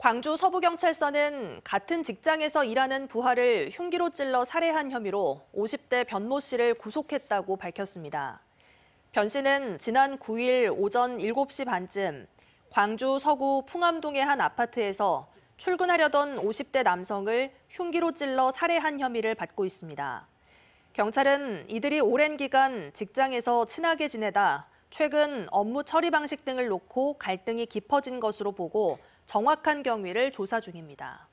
광주 서부경찰서는 같은 직장에서 일하는 부하를 흉기로 찔러 살해한 혐의로 50대 변모 씨를 구속했다고 밝혔습니다. 변 씨는 지난 9일 오전 7시 반쯤 광주 서구 풍암동의 한 아파트에서 출근하려던 50대 남성을 흉기로 찔러 살해한 혐의를 받고 있습니다. 경찰은 이들이 오랜 기간 직장에서 친하게 지내다 최근 업무 처리 방식 등을 놓고 갈등이 깊어진 것으로 보고 정확한 경위를 조사 중입니다.